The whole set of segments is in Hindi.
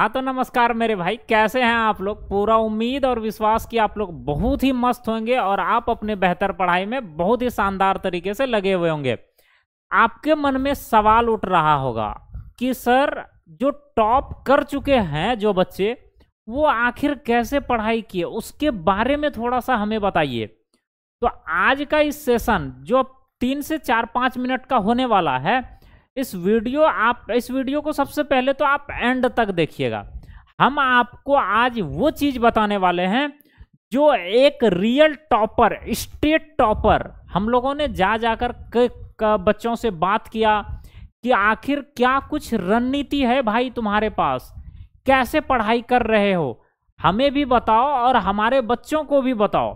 हाँ तो नमस्कार मेरे भाई कैसे हैं आप लोग पूरा उम्मीद और विश्वास कि आप लोग बहुत ही मस्त होंगे और आप अपने बेहतर पढ़ाई में बहुत ही शानदार तरीके से लगे हुए होंगे आपके मन में सवाल उठ रहा होगा कि सर जो टॉप कर चुके हैं जो बच्चे वो आखिर कैसे पढ़ाई किए उसके बारे में थोड़ा सा हमें बताइए तो आज का इस सेशन जो तीन से चार पाँच मिनट का होने वाला है इस वीडियो आप इस वीडियो को सबसे पहले तो आप एंड तक देखिएगा हम आपको आज वो चीज़ बताने वाले हैं जो एक रियल टॉपर स्टेट टॉपर हम लोगों ने जा जाकर क, बच्चों से बात किया कि आखिर क्या कुछ रणनीति है भाई तुम्हारे पास कैसे पढ़ाई कर रहे हो हमें भी बताओ और हमारे बच्चों को भी बताओ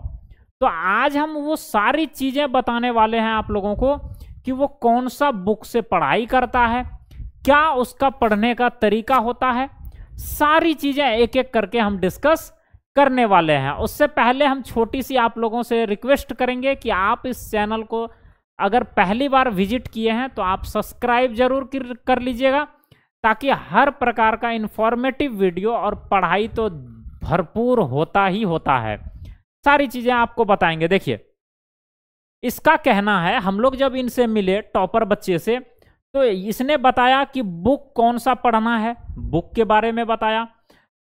तो आज हम वो सारी चीज़ें बताने वाले हैं आप लोगों को कि वो कौन सा बुक से पढ़ाई करता है क्या उसका पढ़ने का तरीका होता है सारी चीज़ें एक एक करके हम डिस्कस करने वाले हैं उससे पहले हम छोटी सी आप लोगों से रिक्वेस्ट करेंगे कि आप इस चैनल को अगर पहली बार विजिट किए हैं तो आप सब्सक्राइब जरूर कर लीजिएगा ताकि हर प्रकार का इन्फॉर्मेटिव वीडियो और पढ़ाई तो भरपूर होता ही होता है सारी चीज़ें आपको बताएंगे देखिए इसका कहना है हम लोग जब इनसे मिले टॉपर बच्चे से तो इसने बताया कि बुक कौन सा पढ़ना है बुक के बारे में बताया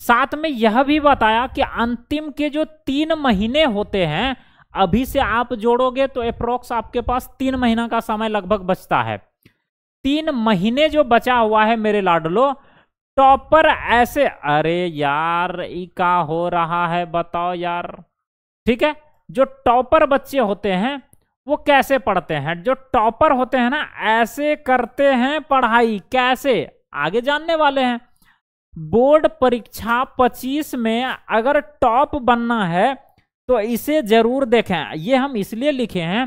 साथ में यह भी बताया कि अंतिम के जो तीन महीने होते हैं अभी से आप जोड़ोगे तो अप्रोक्स आपके पास तीन महीना का समय लगभग बचता है तीन महीने जो बचा हुआ है मेरे लाडलो टॉपर ऐसे अरे यार का हो रहा है बताओ यार ठीक है जो टॉपर बच्चे होते हैं वो कैसे पढ़ते हैं जो टॉपर होते हैं ना ऐसे करते हैं पढ़ाई कैसे आगे जानने वाले हैं बोर्ड परीक्षा 25 में अगर टॉप बनना है तो इसे जरूर देखें ये हम इसलिए लिखे हैं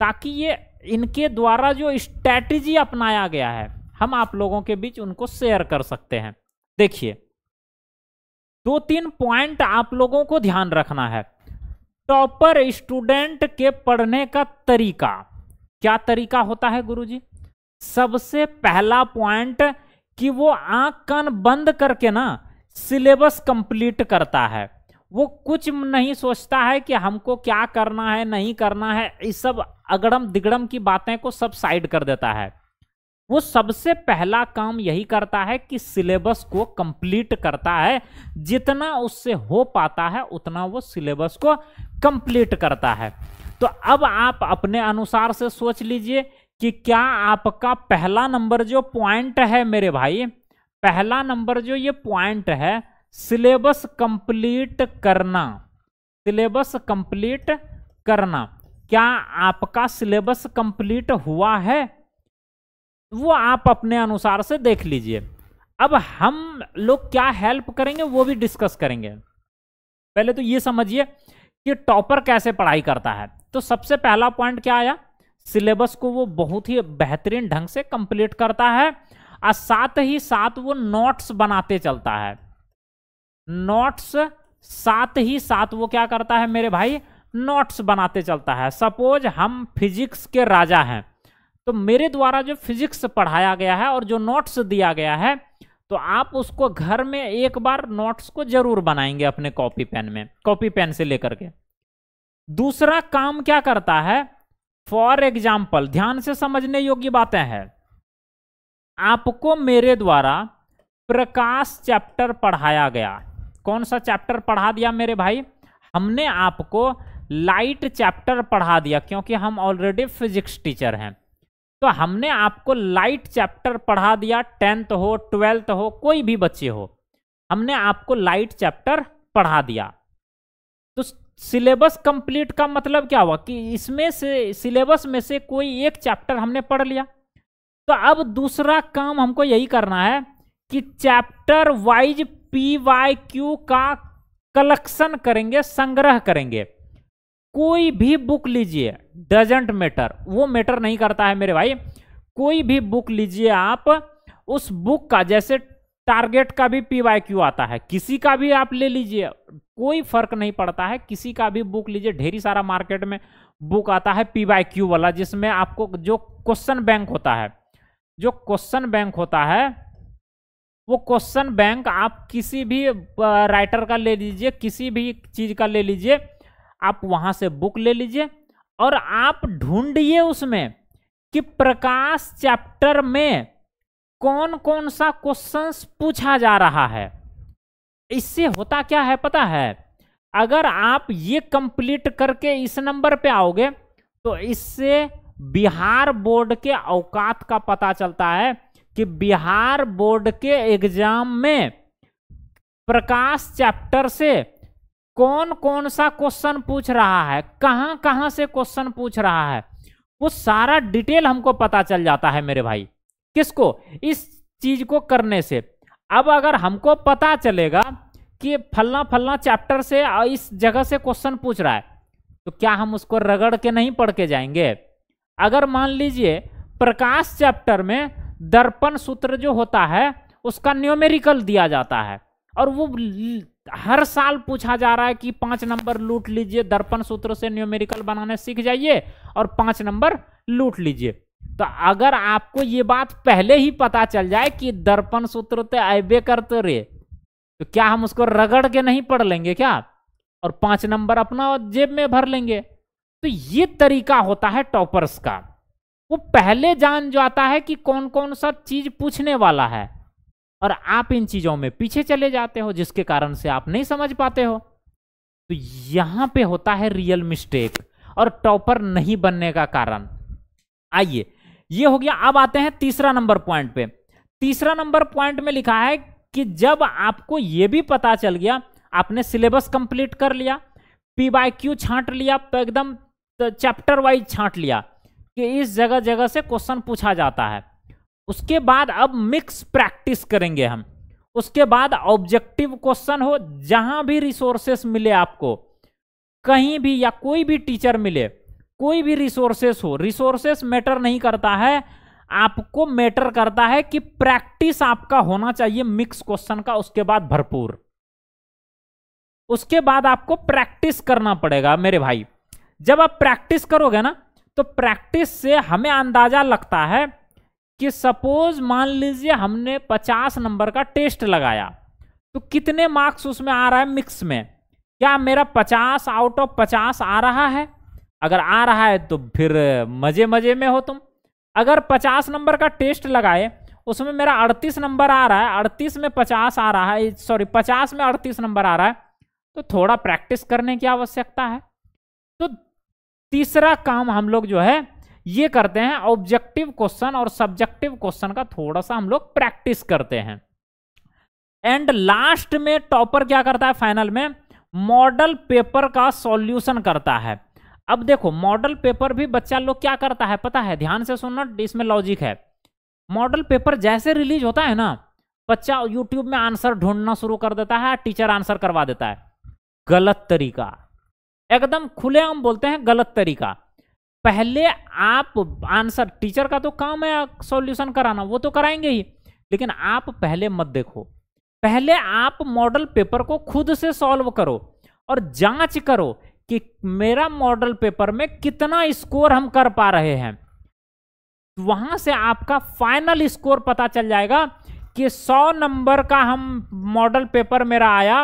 ताकि ये इनके द्वारा जो स्ट्रैटेजी अपनाया गया है हम आप लोगों के बीच उनको शेयर कर सकते हैं देखिए दो तीन पॉइंट आप लोगों को ध्यान रखना है टॉपर स्टूडेंट के पढ़ने का तरीका क्या तरीका होता है गुरुजी सबसे पहला पॉइंट कि वो आंख कान बंद करके ना सिलेबस कंप्लीट करता है वो कुछ नहीं सोचता है कि हमको क्या करना है नहीं करना है इस सब अगड़म दिगड़म की बातें को सब साइड कर देता है वो सबसे पहला काम यही करता है कि सिलेबस को कंप्लीट करता है जितना उससे हो पाता है उतना वो सिलेबस को कंप्लीट करता है तो अब आप अपने अनुसार से सोच लीजिए कि क्या आपका पहला नंबर जो पॉइंट है मेरे भाई पहला नंबर जो ये पॉइंट है सिलेबस कंप्लीट करना सिलेबस कंप्लीट करना क्या आपका सिलेबस कंप्लीट हुआ है वो आप अपने अनुसार से देख लीजिए अब हम लोग क्या हेल्प करेंगे वो भी डिस्कस करेंगे पहले तो ये समझिए कि टॉपर कैसे पढ़ाई करता है तो सबसे पहला पॉइंट क्या आया सिलेबस को वो बहुत ही बेहतरीन ढंग से कंप्लीट करता है और साथ ही साथ वो नोट्स बनाते चलता है नोट्स साथ ही साथ वो क्या करता है मेरे भाई नोट्स बनाते चलता है सपोज हम फिजिक्स के राजा हैं तो मेरे द्वारा जो फिजिक्स पढ़ाया गया है और जो नोट्स दिया गया है तो आप उसको घर में एक बार नोट्स को जरूर बनाएंगे अपने कॉपी पेन में कॉपी पेन से लेकर के दूसरा काम क्या करता है फॉर एग्जाम्पल ध्यान से समझने योग्य बातें हैं आपको मेरे द्वारा प्रकाश चैप्टर पढ़ाया गया कौन सा चैप्टर पढ़ा दिया मेरे भाई हमने आपको लाइट चैप्टर पढ़ा दिया क्योंकि हम ऑलरेडी फिजिक्स टीचर हैं तो हमने आपको लाइट चैप्टर पढ़ा दिया टेंथ हो ट्वेल्थ हो कोई भी बच्चे हो हमने आपको लाइट चैप्टर पढ़ा दिया तो सिलेबस कंप्लीट का मतलब क्या हुआ कि इसमें से सिलेबस में से कोई एक चैप्टर हमने पढ़ लिया तो अब दूसरा काम हमको यही करना है कि chapter wise P Y Q का कलेक्शन करेंगे संग्रह करेंगे कोई भी बुक लीजिए डजेंट मैटर वो मैटर नहीं करता है मेरे भाई कोई भी बुक लीजिए आप उस बुक का जैसे टारगेट का भी पी वाई क्यू आता है किसी का भी आप ले लीजिए कोई फर्क नहीं पड़ता है किसी का भी बुक लीजिए ढेरी सारा मार्केट में बुक आता है पी वाई क्यू वाला जिसमें आपको जो क्वेश्चन बैंक होता है जो क्वेश्चन बैंक होता है वो क्वेश्चन बैंक आप किसी भी राइटर का ले लीजिए किसी भी चीज़ का ले लीजिए आप वहां से बुक ले लीजिए और आप ढूंढिए उसमें कि प्रकाश चैप्टर में कौन कौन सा क्वेश्चंस पूछा जा रहा है इससे होता क्या है पता है अगर आप ये कंप्लीट करके इस नंबर पे आओगे तो इससे बिहार बोर्ड के औकात का पता चलता है कि बिहार बोर्ड के एग्जाम में प्रकाश चैप्टर से कौन कौन सा क्वेश्चन पूछ रहा है कहां कहां से क्वेश्चन पूछ रहा है वो सारा डिटेल हमको पता चल जाता है मेरे भाई किसको इस चीज को करने से अब अगर हमको पता चलेगा कि फलना फलना चैप्टर से इस जगह से क्वेश्चन पूछ रहा है तो क्या हम उसको रगड़ के नहीं पढ़ के जाएंगे अगर मान लीजिए प्रकाश चैप्टर में दर्पण सूत्र जो होता है उसका न्योमेरिकल दिया जाता है और वो हर साल पूछा जा रहा है कि पांच नंबर लूट लीजिए दर्पण सूत्र से न्यूमेरिकल बनाने सीख जाइए और पांच नंबर लूट लीजिए तो अगर आपको ये बात पहले ही पता चल जाए कि दर्पण सूत्र तो ऐबे करते रे तो क्या हम उसको रगड़ के नहीं पढ़ लेंगे क्या और पांच नंबर अपना जेब में भर लेंगे तो ये तरीका होता है टॉपर्स का वो पहले जान जाता है कि कौन कौन सा चीज पूछने वाला है और आप इन चीज़ों में पीछे चले जाते हो जिसके कारण से आप नहीं समझ पाते हो तो यहां पे होता है रियल मिस्टेक और टॉपर नहीं बनने का कारण आइए ये हो गया अब आते हैं तीसरा नंबर पॉइंट पे तीसरा नंबर पॉइंट में लिखा है कि जब आपको ये भी पता चल गया आपने सिलेबस कंप्लीट कर लिया पी वाई क्यू छांट लिया तो एकदम चैप्टर वाइज छांट लिया कि इस जगह जगह से क्वेश्चन पूछा जाता है उसके बाद अब मिक्स प्रैक्टिस करेंगे हम उसके बाद ऑब्जेक्टिव क्वेश्चन हो जहां भी रिसोर्सेस मिले आपको कहीं भी या कोई भी टीचर मिले कोई भी रिसोर्सेस हो रिसोर्सेस मैटर नहीं करता है आपको मैटर करता है कि प्रैक्टिस आपका होना चाहिए मिक्स क्वेश्चन का उसके बाद भरपूर उसके बाद आपको प्रैक्टिस करना पड़ेगा मेरे भाई जब आप प्रैक्टिस करोगे ना तो प्रैक्टिस से हमें अंदाजा लगता है कि सपोज मान लीजिए हमने 50 नंबर का टेस्ट लगाया तो कितने मार्क्स उसमें आ रहा है मिक्स में क्या मेरा 50 आउट ऑफ 50 आ रहा है अगर आ रहा है तो फिर मजे मजे में हो तुम अगर 50 नंबर का टेस्ट लगाए उसमें मेरा 38 नंबर आ रहा है 38 में 50 आ रहा है सॉरी 50 में 38 नंबर आ रहा है तो थोड़ा प्रैक्टिस करने की आवश्यकता है तो तीसरा काम हम लोग जो है ये करते हैं ऑब्जेक्टिव क्वेश्चन और सब्जेक्टिव क्वेश्चन का थोड़ा सा हम लोग प्रैक्टिस करते हैं एंड लास्ट में टॉपर क्या करता है फाइनल में मॉडल पेपर का सॉल्यूशन करता है अब देखो मॉडल पेपर भी बच्चा लोग क्या करता है पता है ध्यान से सुनना इसमें लॉजिक है मॉडल पेपर जैसे रिलीज होता है ना बच्चा यूट्यूब में आंसर ढूंढना शुरू कर देता है टीचर आंसर करवा देता है गलत तरीका एकदम खुले हम बोलते हैं गलत तरीका पहले आप आंसर टीचर का तो काम है सॉल्यूशन कराना वो तो कराएंगे ही लेकिन आप पहले मत देखो पहले आप मॉडल पेपर को खुद से सॉल्व करो और जांच करो कि मेरा मॉडल पेपर में कितना स्कोर हम कर पा रहे हैं वहां से आपका फाइनल स्कोर पता चल जाएगा कि 100 नंबर का हम मॉडल पेपर मेरा आया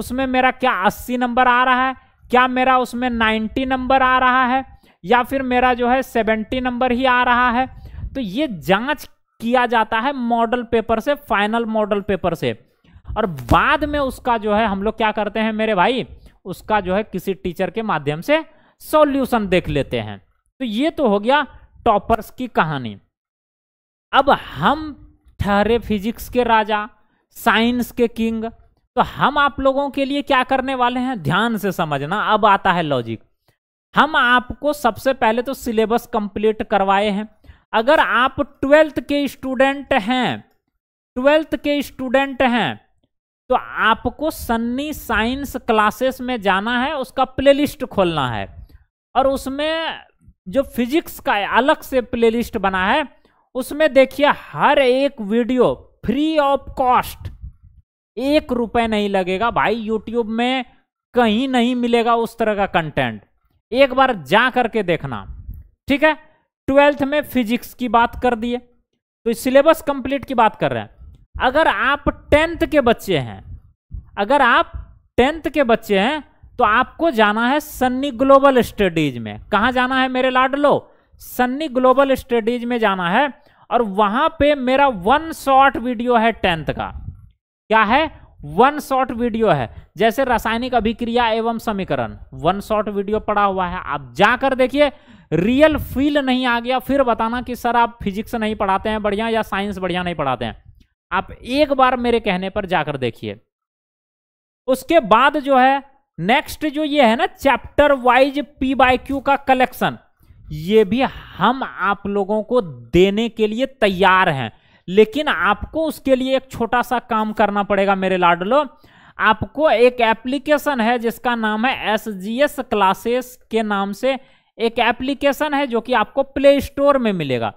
उसमें मेरा क्या 80 नंबर आ रहा है क्या मेरा उसमें 90 नंबर आ रहा है या फिर मेरा जो है सेवेंटी नंबर ही आ रहा है तो ये जांच किया जाता है मॉडल पेपर से फाइनल मॉडल पेपर से और बाद में उसका जो है हम लोग क्या करते हैं मेरे भाई उसका जो है किसी टीचर के माध्यम से सॉल्यूशन देख लेते हैं तो ये तो हो गया टॉपर्स की कहानी अब हम ठहरे फिजिक्स के राजा साइंस के किंग तो हम आप लोगों के लिए क्या करने वाले हैं ध्यान से समझना अब आता है लॉजिक हम आपको सबसे पहले तो सिलेबस कंप्लीट करवाए हैं अगर आप ट्वेल्थ के स्टूडेंट हैं ट्वेल्थ के स्टूडेंट हैं तो आपको सन्नी साइंस क्लासेस में जाना है उसका प्लेलिस्ट खोलना है और उसमें जो फिजिक्स का अलग से प्लेलिस्ट बना है उसमें देखिए हर एक वीडियो फ्री ऑफ कॉस्ट एक रुपए नहीं लगेगा भाई यूट्यूब में कहीं नहीं मिलेगा उस तरह का कंटेंट एक बार जा करके देखना ठीक है ट्वेल्थ में फिजिक्स की बात कर दिए तो सिलेबस कंप्लीट की बात कर रहे हैं अगर आप टेंथ के बच्चे हैं अगर आप टेंथ के बच्चे हैं तो आपको जाना है सन्नी ग्लोबल स्टडीज में कहाँ जाना है मेरे लाडलो सन्नी ग्लोबल स्टडीज में जाना है और वहां पे मेरा वन शॉर्ट वीडियो है टेंथ का क्या है वन शॉर्ट वीडियो है जैसे रासायनिक अभिक्रिया एवं समीकरण वन शॉर्ट वीडियो पड़ा हुआ है आप जाकर देखिए रियल फील नहीं आ गया फिर बताना कि सर आप फिजिक्स नहीं पढ़ाते हैं बढ़िया या साइंस बढ़िया नहीं पढ़ाते हैं आप एक बार मेरे कहने पर जाकर देखिए उसके बाद जो है नेक्स्ट जो ये है ना chapter wise P Y Q का कलेक्शन ये भी हम आप लोगों को देने के लिए तैयार हैं लेकिन आपको उसके लिए एक छोटा सा काम करना पड़ेगा मेरे लाडलो आपको एक एप्लीकेशन है जिसका नाम है एस जी एस क्लासेस के नाम से एक एप्लीकेशन है जो कि आपको प्ले स्टोर में मिलेगा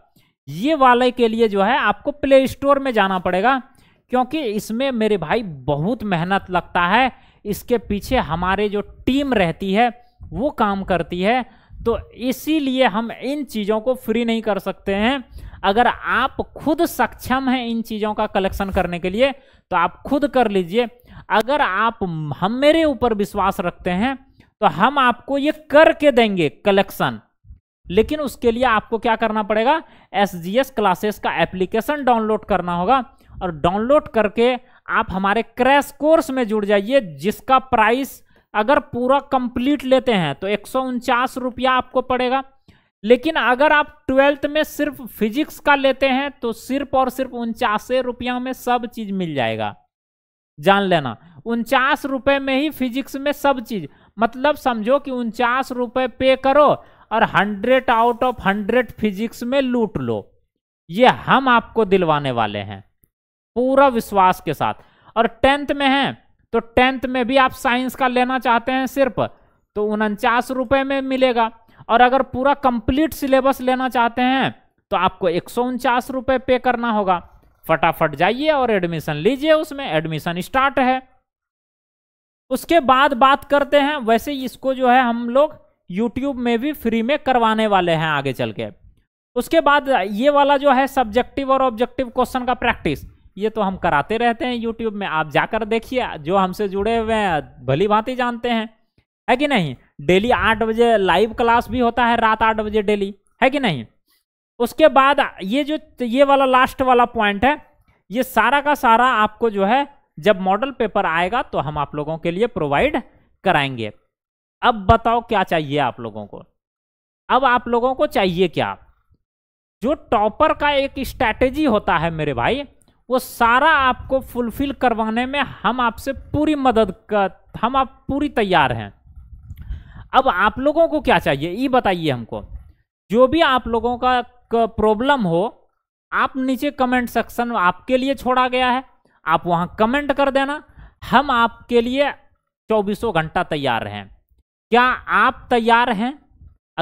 ये वाले के लिए जो है आपको प्ले स्टोर में जाना पड़ेगा क्योंकि इसमें मेरे भाई बहुत मेहनत लगता है इसके पीछे हमारे जो टीम रहती है वो काम करती है तो इसीलिए हम इन चीज़ों को फ्री नहीं कर सकते हैं अगर आप खुद सक्षम हैं इन चीज़ों का कलेक्शन करने के लिए तो आप खुद कर लीजिए अगर आप हम मेरे ऊपर विश्वास रखते हैं तो हम आपको ये करके देंगे कलेक्शन लेकिन उसके लिए आपको क्या करना पड़ेगा एस जी एस क्लासेस का एप्लीकेशन डाउनलोड करना होगा और डाउनलोड करके आप हमारे क्रैश कोर्स में जुड़ जाइए जिसका प्राइस अगर पूरा कंप्लीट लेते हैं तो एक रुपया आपको पड़ेगा लेकिन अगर आप ट्वेल्थ में सिर्फ फिजिक्स का लेते हैं तो सिर्फ और सिर्फ उनचास रुपया में सब चीज मिल जाएगा जान लेना उनचास रुपए में ही फिजिक्स में सब चीज मतलब समझो कि उनचास रुपए पे करो और hundred out of hundred physics में लूट लो ये हम आपको दिलवाने वाले हैं पूरा विश्वास के साथ और टेंथ में है तो टेंथ में भी आप साइंस का लेना चाहते हैं सिर्फ तो उनचास रुपए में मिलेगा और अगर पूरा कंप्लीट सिलेबस लेना चाहते हैं तो आपको एक रुपए पे करना होगा फटाफट जाइए और एडमिशन लीजिए उसमें एडमिशन स्टार्ट है उसके बाद बात करते हैं वैसे इसको जो है हम लोग यूट्यूब में भी फ्री में करवाने वाले हैं आगे चल के उसके बाद ये वाला जो है सब्जेक्टिव और ऑब्जेक्टिव क्वेश्चन का प्रैक्टिस ये तो हम कराते रहते हैं यूट्यूब में आप जाकर देखिए जो हमसे जुड़े हुए हैं भली भांति जानते हैं है कि नहीं डेली आठ बजे लाइव क्लास भी होता है रात आठ बजे डेली है कि नहीं उसके बाद ये जो ये वाला लास्ट वाला पॉइंट है ये सारा का सारा आपको जो है जब मॉडल पेपर आएगा तो हम आप लोगों के लिए प्रोवाइड कराएंगे अब बताओ क्या चाहिए आप लोगों को अब आप लोगों को चाहिए क्या जो टॉपर का एक स्ट्रैटेजी होता है मेरे भाई वो सारा आपको फुलफिल करवाने में हम आपसे पूरी मदद कर हम आप पूरी तैयार हैं अब आप लोगों को क्या चाहिए ये बताइए हमको जो भी आप लोगों का प्रॉब्लम हो आप नीचे कमेंट सेक्शन आपके लिए छोड़ा गया है आप वहां कमेंट कर देना हम आपके लिए चौबीसों घंटा तैयार हैं क्या आप तैयार हैं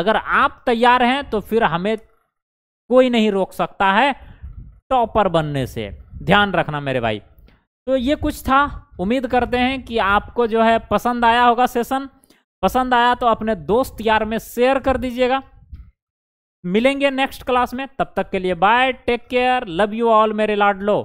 अगर आप तैयार हैं तो फिर हमें कोई नहीं रोक सकता है टॉपर बनने से ध्यान रखना मेरे भाई तो ये कुछ था उम्मीद करते हैं कि आपको जो है पसंद आया होगा सेशन पसंद आया तो अपने दोस्त यार में शेयर कर दीजिएगा मिलेंगे नेक्स्ट क्लास में तब तक के लिए bye take care love you all मेरे लाडलो